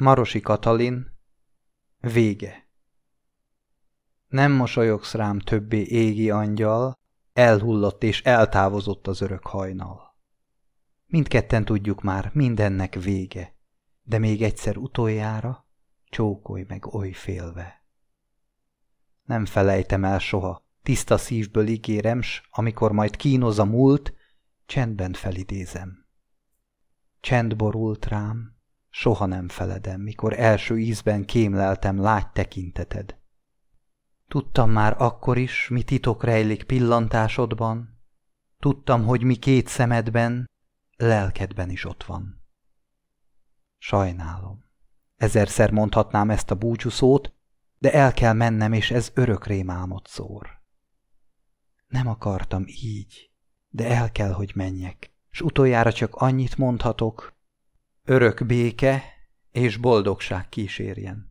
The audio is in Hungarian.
Marosi Katalin Vége Nem mosolyogsz rám többé égi angyal, elhullott és eltávozott az örök hajnal. Mindketten tudjuk már, mindennek vége, de még egyszer utoljára csókolj meg oly félve. Nem felejtem el soha, tiszta szívből ígérem, s amikor majd kínoz a múlt, csendben felidézem. Csend borult rám, Soha nem feledem, mikor első ízben kémleltem lágy tekinteted. Tudtam már akkor is, mi titok rejlik pillantásodban, tudtam, hogy mi két szemedben, lelkedben is ott van. Sajnálom. Ezerszer mondhatnám ezt a búcsúszót, de el kell mennem, és ez örök rémálmot szór. Nem akartam így, de el kell, hogy menjek, s utoljára csak annyit mondhatok, örök béke és boldogság kísérjen.